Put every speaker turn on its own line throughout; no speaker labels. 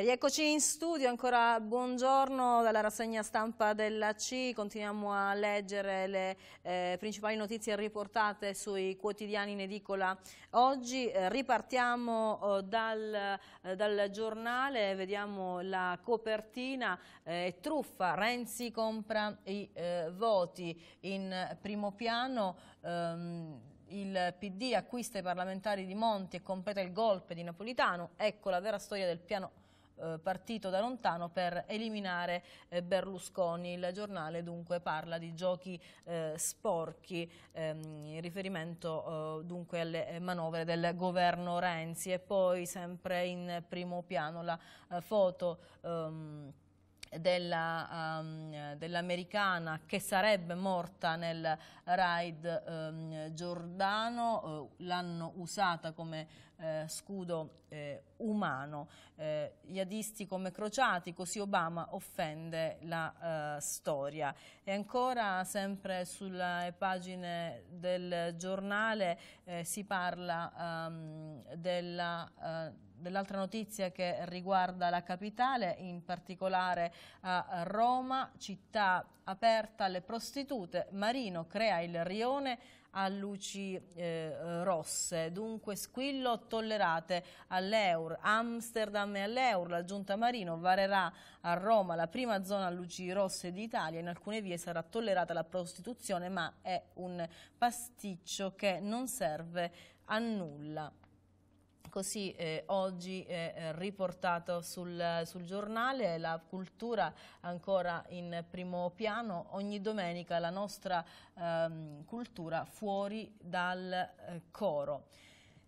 Rieccoci in studio, ancora buongiorno dalla rassegna stampa della C, continuiamo a leggere le eh, principali notizie riportate sui quotidiani in edicola oggi, eh, ripartiamo eh, dal, eh, dal, giornale, vediamo la copertina, eh, truffa, Renzi compra i eh, voti in primo piano, ehm, il PD acquista i parlamentari di Monti e completa il golpe di Napolitano, ecco la vera storia del piano eh, partito da lontano per eliminare eh, Berlusconi. Il giornale dunque parla di giochi eh, sporchi ehm, in riferimento dunque alle manovre del governo Renzi e poi sempre in primo piano la foto ehm, della, um, dell'americana che sarebbe morta nel raid um, giordano, uh, l'hanno usata come uh, scudo uh, umano. jihadisti come crociati, così Obama offende la storia. E ancora sempre sulle pagine del giornale si parla um, della dell'altra notizia che riguarda la capitale, in particolare a Roma, città aperta alle prostitute, Marino crea il rione a luci eh, rosse. Dunque squillo tollerate all'Eur, Amsterdam e all'Eur. La giunta Marino varerà a Roma la prima zona a luci rosse d'Italia. In alcune vie sarà tollerata la prostituzione ma è un pasticcio che non serve a nulla. Così eh, oggi è eh, riportato sul, sul, giornale la cultura ancora in primo piano, ogni domenica la nostra ehm, cultura fuori dal eh, coro.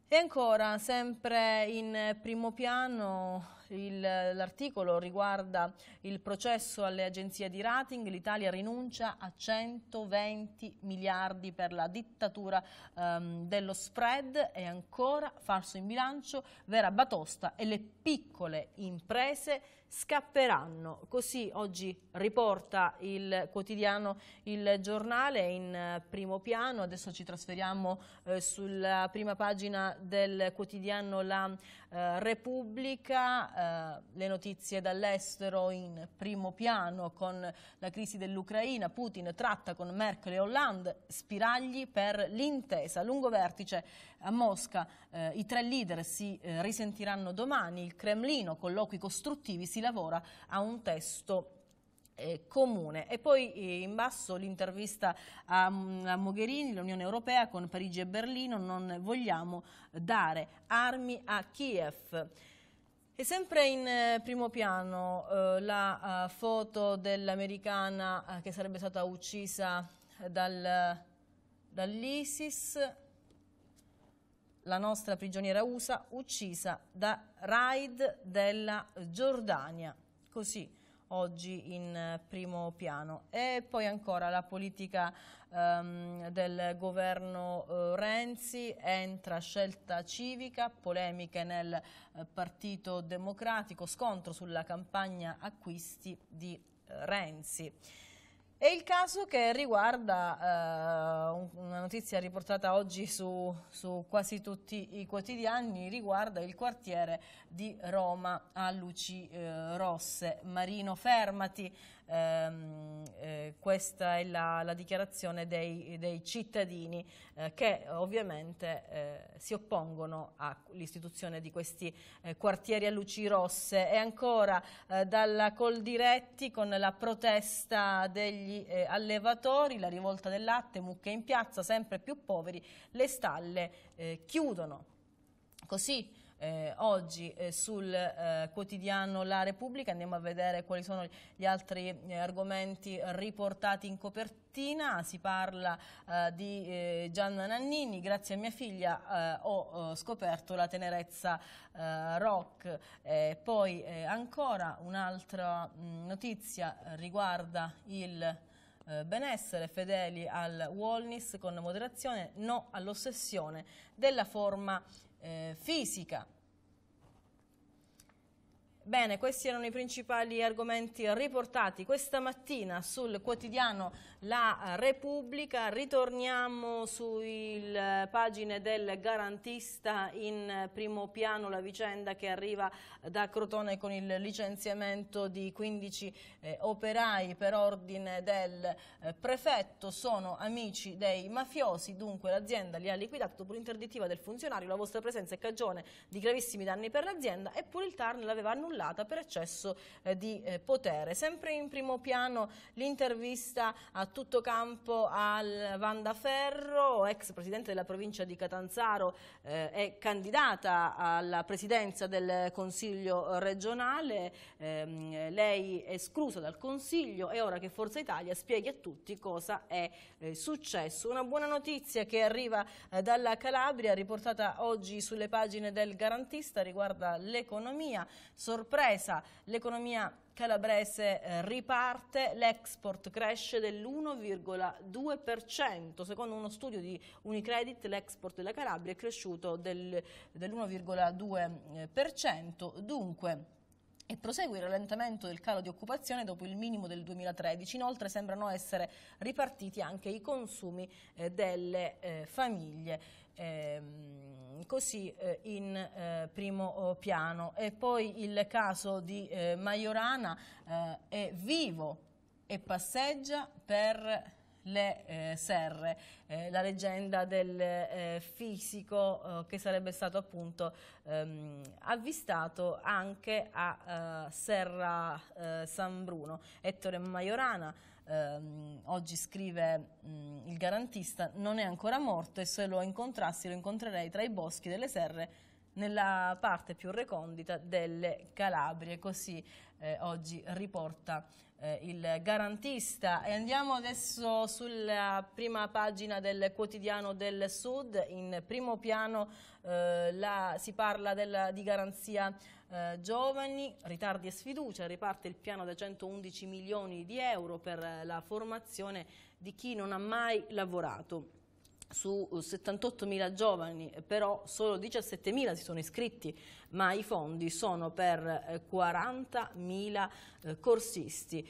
E ancora sempre in primo piano l'articolo riguarda il processo alle agenzie di rating, l'Italia rinuncia a 120 miliardi per la dittatura ehm, dello spread e ancora falso in bilancio, vera batosta e le piccole imprese scapperanno. Così oggi riporta il quotidiano Il Giornale in eh, primo piano, adesso ci trasferiamo eh, sulla prima pagina del quotidiano La eh, Repubblica, eh, le notizie dall'estero in primo piano con la crisi dell'Ucraina, Putin tratta con Merkel e Hollande, spiragli per l'intesa. Lungo vertice a Mosca eh, i tre leader si eh, risentiranno domani, il Cremlino, colloqui costruttivi, si lavora a un testo eh, comune. E poi eh, in basso l'intervista mm, a, Mogherini, l'Unione Europea con Parigi e Berlino, non vogliamo dare armi a Kiev. E sempre in eh, primo piano la foto dell'americana che sarebbe stata uccisa dal, dall'ISIS, la nostra prigioniera USA uccisa da raid della Giordania. Così oggi in eh, primo piano. E poi ancora la politica ehm, del governo eh, Renzi, entra scelta civica, polemiche nel eh, Partito Democratico, scontro sulla campagna acquisti di eh, Renzi. È il caso che riguarda, eh, una notizia riportata oggi su, su, quasi tutti i quotidiani, riguarda il quartiere di Roma a luci eh, rosse. Marino, fermati, ehm, eh, questa è la, la dichiarazione dei, dei cittadini eh, che ovviamente eh, si oppongono all'istituzione di questi eh, quartieri a luci rosse e ancora eh, dalla Coldiretti con la protesta degli eh, allevatori, la rivolta del latte, mucche in piazza, sempre più poveri, le stalle chiudono. Così eh, oggi eh, sul eh, quotidiano La Repubblica. Andiamo a vedere quali sono gli altri eh, argomenti riportati in copertina. Si parla eh, di eh, Gianna Nannini. Grazie a mia figlia ho scoperto la tenerezza rock. poi ancora un'altra mm, notizia riguarda il benessere, fedeli al wellness con moderazione, no all'ossessione della forma eh, fisica. Bene, questi erano i principali argomenti riportati questa mattina sul quotidiano la Repubblica, ritorniamo sulle pagine del garantista in primo piano la vicenda che arriva da Crotone con il licenziamento di 15 eh, operai per ordine del eh, prefetto, sono amici dei mafiosi, dunque l'azienda li ha liquidati dopo l'interdittiva del funzionario, la vostra presenza è cagione di gravissimi danni per l'azienda eppure il TARN l'aveva annullata per eccesso eh, di eh, potere. Sempre in primo piano l'intervista a tutto campo al Vandaferro, ex presidente della provincia di Catanzaro, eh, è candidata alla presidenza del Consiglio regionale, eh, lei è esclusa dal Consiglio, e ora che Forza Italia spieghi a tutti cosa è eh, successo. Una buona notizia che arriva eh, dalla Calabria, riportata oggi sulle pagine del Garantista, riguarda l'economia. Sorpresa, l'economia calabrese eh, riparte, l'export cresce dell'1,2%. Secondo uno studio di Unicredit l'export della Calabria è cresciuto del, dell'1,2%. Dunque e prosegue il rallentamento del calo di occupazione dopo il minimo del 2013. Inoltre sembrano essere ripartiti anche i consumi eh, delle eh, famiglie. Ehm, così eh, in eh, primo oh, piano. E poi il caso di eh, Majorana è vivo e passeggia per le eh, serre, eh, la leggenda del eh, fisico che sarebbe stato appunto ehm, avvistato anche a Serra San Bruno. Ettore Majorana ehm, oggi scrive mh, mm, il garantista, non è ancora morto e se lo incontrassi lo incontrerei tra i boschi delle serre nella parte più recondita delle Calabrie, così eh, oggi riporta eh, il garantista. E andiamo adesso sulla prima pagina del quotidiano del Sud, in primo piano eh, la, si parla della, di garanzia eh, giovani, ritardi e sfiducia, riparte il piano da 111 milioni di euro per la formazione di chi non ha mai lavorato su 78.000 eh, giovani, eh, però solo 17.000 si sono iscritti, ma i fondi sono per 40.000 eh, corsisti.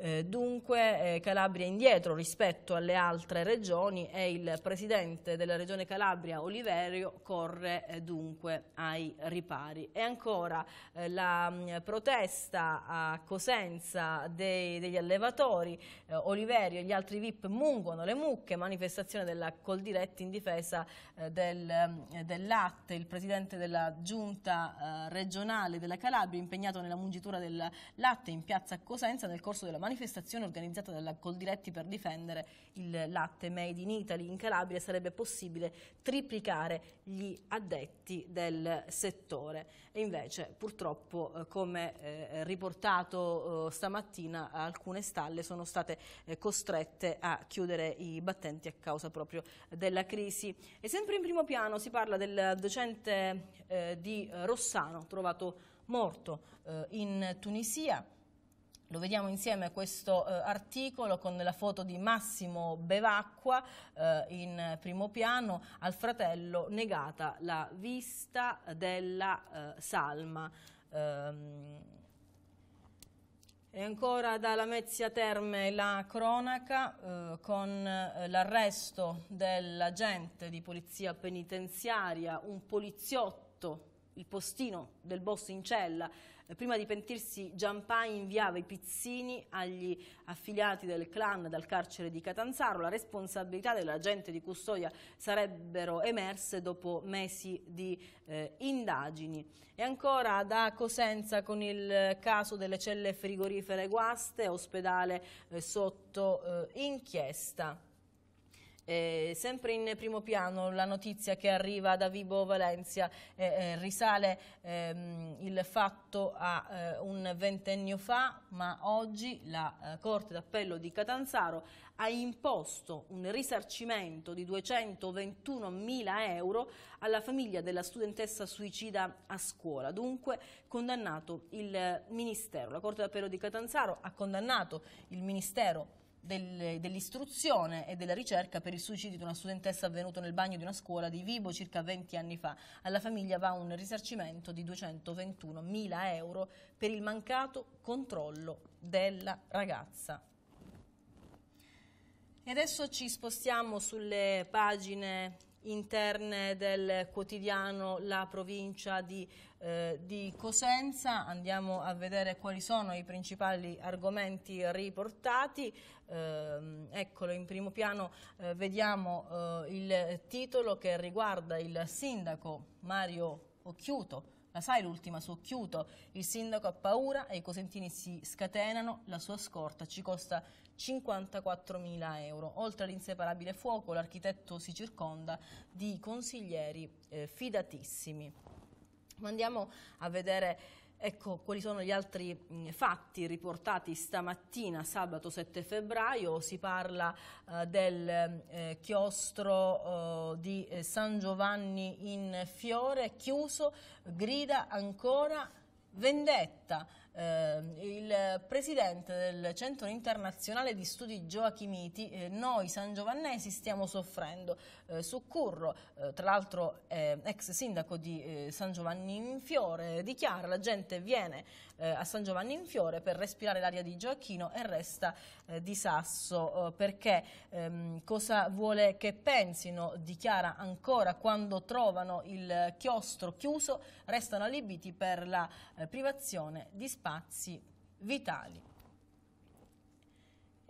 Eh, dunque eh, Calabria indietro rispetto alle altre regioni e il presidente della regione Calabria Oliverio corre eh, dunque ai ripari. E ancora eh, la mh, mm, protesta a Cosenza dei, degli allevatori, eh, Oliverio e gli altri VIP mungono le mucche, manifestazione della Coldiretti in difesa eh, del, mm, del, latte, il presidente della giunta regionale della Calabria impegnato nella mungitura del latte in piazza Cosenza nel corso della manifestazione manifestazione organizzata dalla Coldiretti per difendere il latte made in Italy in Calabria sarebbe possibile triplicare gli addetti del settore. E invece purtroppo eh, come eh, riportato eh, stamattina alcune stalle sono state costrette a chiudere i battenti a causa proprio della crisi. E sempre in primo piano si parla del docente di Rossano trovato morto in Tunisia lo vediamo insieme a questo eh, articolo con la foto di Massimo Bevacqua eh, in primo piano, al fratello negata la vista della eh, salma. E ehm, ancora da Lamezia Terme la cronaca eh, con eh, l'arresto dell'agente di polizia penitenziaria, un poliziotto, il postino del boss in cella, prima di pentirsi Giampagne inviava i pizzini agli affiliati del clan dal carcere di Catanzaro, la responsabilità dell'agente di custodia sarebbero emerse dopo mesi di eh, indagini. E ancora da Cosenza con il caso delle celle frigorifere guaste, ospedale eh, sotto eh, inchiesta. Eh, sempre in primo piano la notizia che arriva da Vibo Valencia eh, eh, risale ehm, il fatto a eh, un ventennio fa, ma oggi la eh, Corte d'Appello di Catanzaro ha imposto un risarcimento di 221 mila euro alla famiglia della studentessa suicida a scuola. Dunque condannato il eh, Ministero. La Corte d'Appello di Catanzaro ha condannato il Ministero dell'istruzione e della ricerca per il suicidio di una studentessa avvenuto nel bagno di una scuola di Vibo circa 20 anni fa. Alla famiglia va un risarcimento di 221 mila euro per il mancato controllo della ragazza. E adesso ci spostiamo sulle pagine interne del quotidiano La provincia di, eh, di, Cosenza. Andiamo a vedere quali sono i principali argomenti riportati. Eh, eccolo, in primo piano eh, vediamo eh, il titolo che riguarda il sindaco Mario Occhiuto la sai l'ultima su Chiuto? Il sindaco ha paura e i cosentini si scatenano, la sua scorta ci costa 54.000 euro. Oltre all'inseparabile fuoco, l'architetto si circonda di consiglieri eh, fidatissimi. Ma andiamo a vedere Ecco, quali sono gli altri mm, fatti riportati stamattina, sabato 7 febbraio? Si parla eh, del eh, chiostro eh, di eh, San Giovanni in Fiore, chiuso, grida ancora vendetta. Eh, il presidente del Centro Internazionale di Studi Gioachimiti, eh, noi San Giovannesi stiamo soffrendo. Eh, Succurro, eh, tra l'altro ex sindaco di eh, San Giovanni in Fiore, dichiara la gente viene eh, a San Giovanni in Fiore per respirare l'aria di Gioacchino e resta eh, di Sasso, eh, perché ehm, cosa vuole che pensino, dichiara ancora, quando trovano il chiostro chiuso, restano allibiti per la eh, privazione di spazi vitali.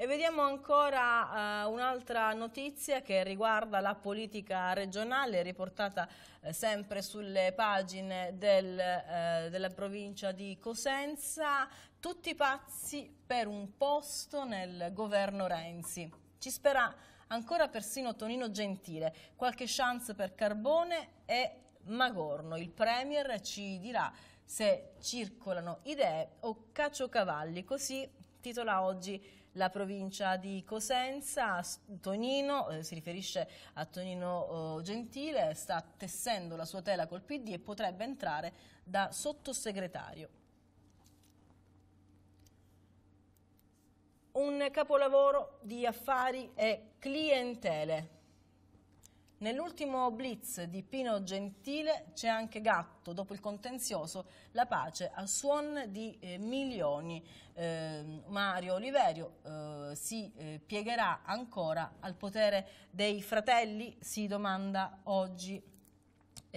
E vediamo ancora uh, un'altra notizia che riguarda la politica regionale, riportata uh, sempre sulle pagine del, uh, della provincia di Cosenza. Tutti pazzi per un posto nel governo Renzi. Ci spera ancora persino Tonino Gentile, qualche chance per Carbone e Magorno. Il Premier ci dirà se circolano idee o caciocavalli, così titola oggi la provincia di Cosenza, Tonino, eh, si riferisce a Tonino eh, Gentile, sta tessendo la sua tela col PD e potrebbe entrare da sottosegretario. Un capolavoro di affari e clientele Nell'ultimo blitz di Pino Gentile c'è anche Gatto, dopo il contenzioso, la pace a suon di eh, milioni. Eh, Mario Oliverio eh, si eh, piegherà ancora al potere dei fratelli, si domanda oggi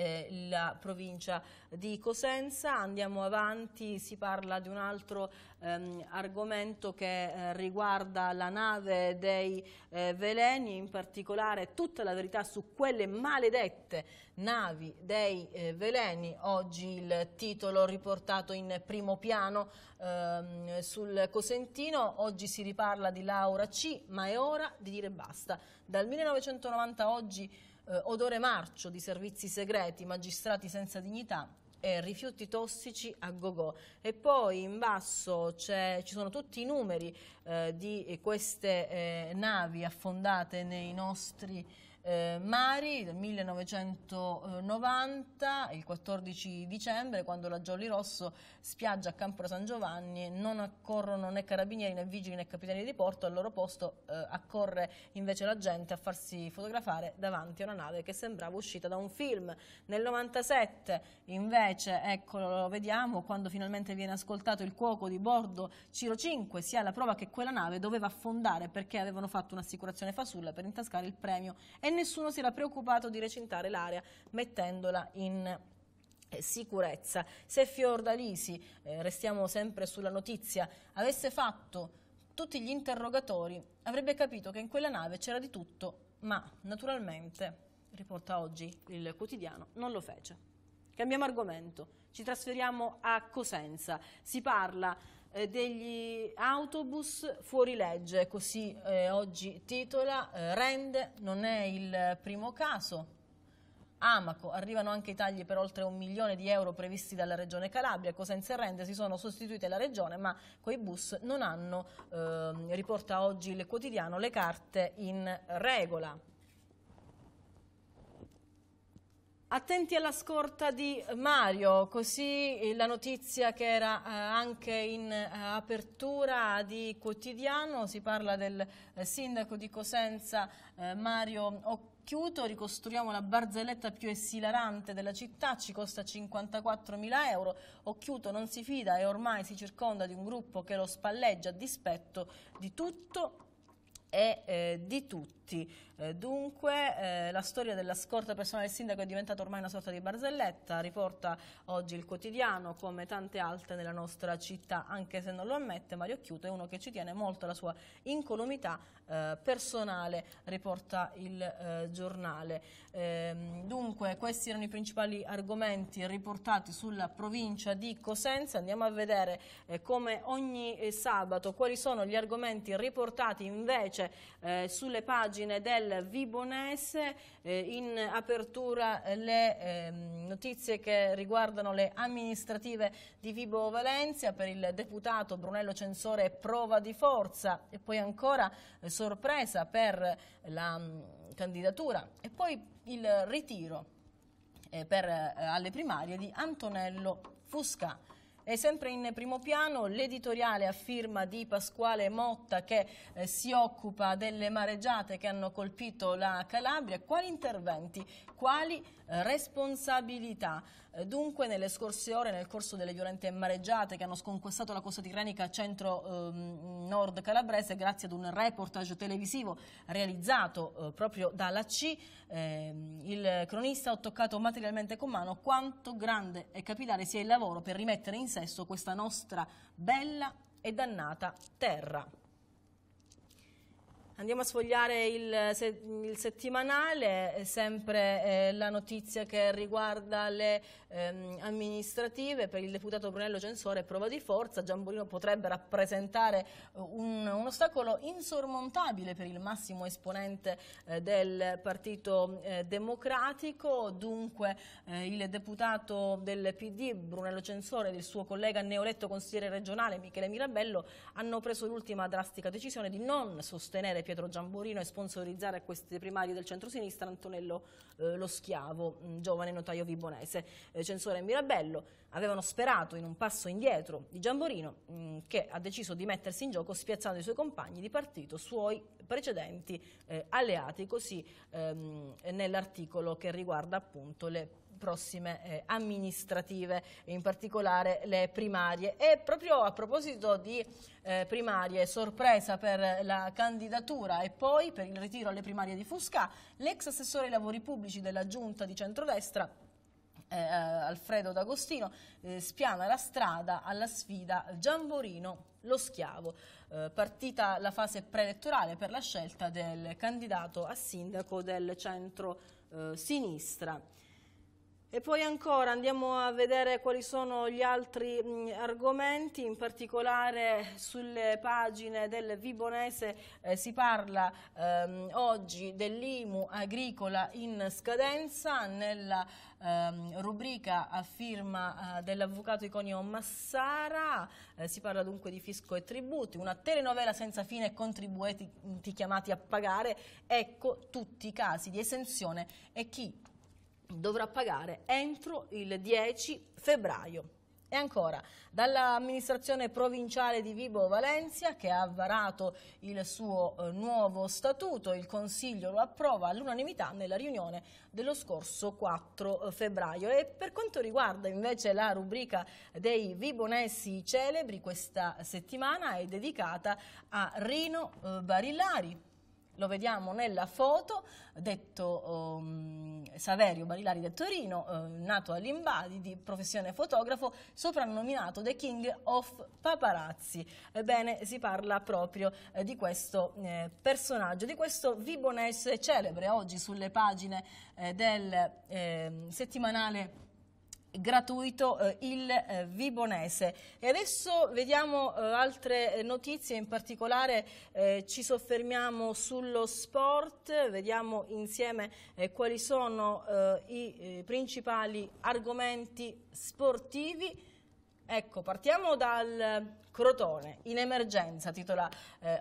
eh, la provincia di Cosenza. Andiamo avanti, si parla di un altro ehm, argomento che eh, riguarda la nave dei eh, veleni, in particolare tutta la verità su quelle maledette navi dei eh, veleni. Oggi il titolo riportato in primo piano ehm, sul Cosentino, oggi si riparla di Laura C, ma è ora di dire basta. Dal 1990 a oggi eh, odore marcio di servizi segreti, magistrati senza dignità e rifiuti tossici a gogo. E poi in basso ci sono tutti i numeri eh, di queste eh, navi affondate nei nostri eh, Mari del 1990, il 14 dicembre, quando la Jolly Rosso spiaggia a Campora San Giovanni, non accorrono né carabinieri né vigili né capitani di porto, al loro posto eh, accorre invece la gente a farsi fotografare davanti a una nave che sembrava uscita da un film. Nel 97 invece, eccolo, lo vediamo, quando finalmente viene ascoltato il cuoco di bordo Ciro 5, si ha la prova che quella nave doveva affondare perché avevano fatto un'assicurazione fasulla per intascare il premio e nessuno si era preoccupato di recintare l'area mettendola in eh, sicurezza. Se Fiordalisi, eh, restiamo sempre sulla notizia, avesse fatto tutti gli interrogatori avrebbe capito che in quella nave c'era di tutto, ma naturalmente, riporta oggi il quotidiano, non lo fece. Cambiamo argomento, ci trasferiamo a Cosenza, si parla eh, degli autobus fuorilegge, così eh, oggi titola eh, Rende, non è il primo caso. Amaco, arrivano anche i tagli per oltre un milione di euro previsti dalla regione Calabria, Cosenza e Rende si sono sostituite la regione ma quei bus non hanno, ehm, riporta oggi il quotidiano, le carte in regola. Attenti alla scorta di Mario, così la notizia che era eh, anche in eh, apertura di quotidiano, si parla del eh, sindaco di Cosenza Mario Occhiuto, ricostruiamo la barzelletta più esilarante della città, ci costa 54.000 euro, Occhiuto non si fida e ormai si circonda di un gruppo che lo spalleggia a dispetto di tutto e eh, di tutto tutti. Eh, dunque, eh, la storia della scorta personale del sindaco è diventata ormai una sorta di barzelletta, riporta oggi il quotidiano come tante altre nella nostra città, anche se non lo ammette, Mario Chiuto è uno che ci tiene molto alla sua incolumità eh, personale, riporta il eh, giornale. Ehm, dunque, questi erano i principali argomenti riportati sulla provincia di Cosenza, andiamo a vedere eh, come ogni eh, sabato quali sono gli argomenti riportati invece sulle pagine pagine del Vibonese, eh, in apertura eh, le eh, notizie che riguardano le amministrative di Vibo Valencia per il deputato Brunello Censore prova di forza e poi ancora eh, sorpresa per la mh, mm, candidatura e poi il ritiro eh, per, eh, alle primarie di Antonello Fusca. E sempre in primo piano l'editoriale a firma di Pasquale Motta che eh, si occupa delle mareggiate che hanno colpito la Calabria. Quali interventi, quali responsabilità. Eh, dunque nelle scorse ore, nel corso delle violente mareggiate che hanno sconquassato la costa tirrenica centro-nord ehm, eh, calabrese, grazie ad un reportage televisivo realizzato eh, proprio dalla C, eh, il cronista ha toccato materialmente con mano quanto grande e capitale sia il lavoro per rimettere in sesto questa nostra bella e dannata terra. Andiamo a sfogliare il, il settimanale, eh, sempre eh, la notizia che riguarda le ehm, amministrative, per il deputato Brunello Censore prova di forza, Giambolino potrebbe rappresentare eh, un, un ostacolo insormontabile per il massimo esponente eh, del Partito eh, Democratico, dunque eh, il deputato del PD Brunello Censore ed il suo collega neoletto consigliere regionale Michele Mirabello hanno preso l'ultima drastica decisione di non sostenere più Pietro Giamborino e sponsorizzare a queste primarie del centro-sinistra Antonello eh, Lo Schiavo, giovane notaio vibonese, eh, censore e Mirabello, avevano sperato in un passo indietro di Giamborino mh, mm, che ha deciso di mettersi in gioco spiazzando i suoi compagni di partito, suoi precedenti eh, alleati, così ehm, nell'articolo che riguarda appunto le prossime eh, amministrative, in particolare le primarie. E proprio a proposito di eh, primarie, sorpresa per la candidatura e poi per il ritiro alle primarie di Fusca, l'ex assessore ai lavori pubblici della giunta di centrodestra eh, eh Alfredo D'Agostino eh, spiana la strada alla sfida Giamborino lo schiavo, eh, partita la fase preelettorale per la scelta del candidato a sindaco del centro eh, sinistra. E poi ancora andiamo a vedere quali sono gli altri mh, argomenti, in particolare sulle pagine del Vibonese eh, si parla ehm, oggi dell'IMU agricola in scadenza nella ehm, rubrica a firma eh, dell'avvocato Iconio Massara, eh, si parla dunque di fisco e tributi, una telenovela senza fine e contribuenti chiamati a pagare, ecco tutti i casi di esenzione e chi dovrà pagare entro il 10 febbraio. E ancora, dall'amministrazione provinciale di Vibo Valencia che ha varato il suo eh, nuovo statuto, il Consiglio lo approva all'unanimità nella riunione dello scorso 4 eh, febbraio. E per quanto riguarda invece la rubrica dei Vibonessi celebri, questa settimana è dedicata a Rino eh, Barillari, lo vediamo nella foto, detto um, Saverio Barilari del Torino, eh, nato a di professione fotografo, soprannominato The King of Paparazzi. Ebbene, si parla proprio eh, di questo eh, personaggio, di questo Vibonese celebre oggi sulle pagine eh, del ehm, settimanale gratuito eh, il eh, Vibonese. E adesso vediamo eh, altre eh, notizie, in particolare eh, ci soffermiamo sullo sport, vediamo insieme eh, quali sono i principali argomenti sportivi. Ecco, partiamo dal Crotone, in emergenza, titola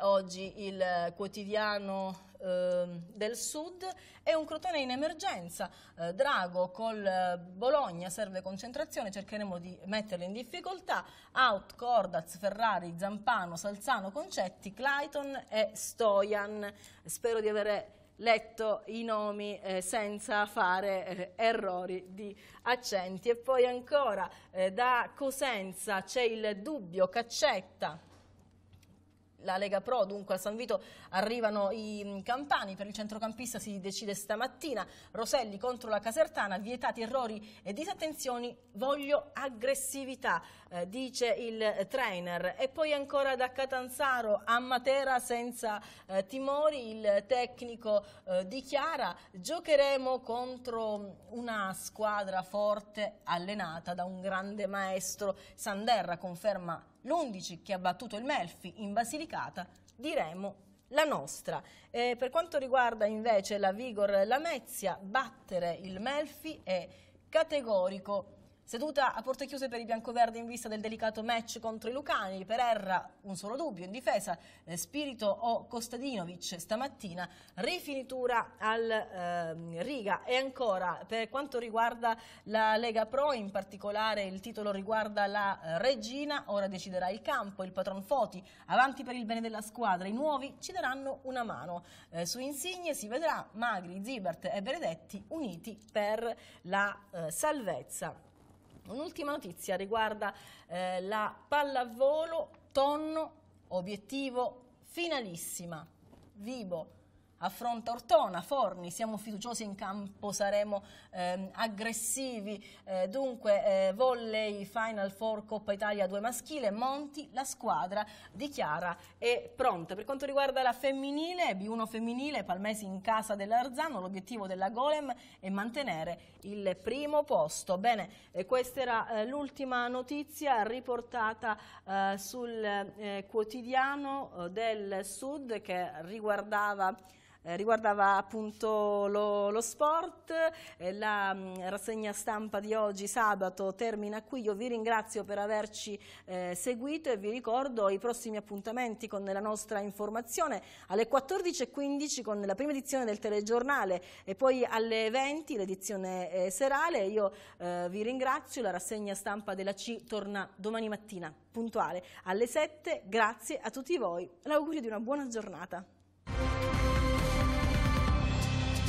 oggi il quotidiano Ehm, del Sud e un Crotone in emergenza. Eh, Drago col eh, Bologna serve concentrazione, cercheremo di metterlo in difficoltà. Out, Cordaz, Ferrari, Zampano, Salzano, Concetti, Clayton e Stojan. Spero di avere letto i nomi eh, senza fare eh, errori di accenti. E poi ancora eh, da Cosenza c'è il dubbio, Caccetta, la Lega Pro, dunque a San Vito arrivano i mm, campani, per il centrocampista si decide stamattina, Roselli contro la Casertana, vietati errori e disattenzioni, voglio aggressività, eh, dice il eh, trainer. E poi ancora da Catanzaro a Matera senza eh, timori, il tecnico eh, dichiara giocheremo contro mm, una squadra forte allenata da un grande maestro, Sanderra conferma l'11 che ha battuto il Melfi in Basilicata, diremo la nostra. Eh, per quanto riguarda invece la Vigor Lamezia, battere il Melfi è categorico Seduta a porte chiuse per i biancoverdi in vista del delicato match contro i Lucani, per Erra un solo dubbio in difesa, eh, Spirito o Costadinovic stamattina, rifinitura al eh, Riga e ancora per quanto riguarda la Lega Pro, in particolare il titolo riguarda la eh, Regina, ora deciderà il campo, il patron Foti, avanti per il bene della squadra, i nuovi ci daranno una mano, eh, su Insigne si vedrà Magri, Zibert e Benedetti uniti per la eh, salvezza. Un'ultima notizia riguarda eh, la pallavolo tonno obiettivo finalissima. Vivo affronta Ortona, Forni, siamo fiduciosi in campo, saremo ehm, aggressivi, eh, dunque eh, volley Final Four Coppa Italia 2 maschile, Monti, la squadra dichiara è pronta. Per quanto riguarda la femminile, B1 femminile, Palmesi in casa dell'Arzano, l'obiettivo della Golem è mantenere il primo posto. Bene, eh, questa era eh, l'ultima notizia riportata eh, sul eh, quotidiano eh, del Sud che riguardava eh, riguardava appunto lo, lo sport, eh, la mm, rassegna stampa di oggi sabato termina qui, io vi ringrazio per averci eh, seguito e vi ricordo i prossimi appuntamenti con la nostra informazione alle 14.15 con la prima edizione del telegiornale e poi alle 20 l'edizione eh, serale, io vi ringrazio, la rassegna stampa della C torna domani mattina puntuale alle 7, grazie a tutti voi, l'augurio di una buona giornata.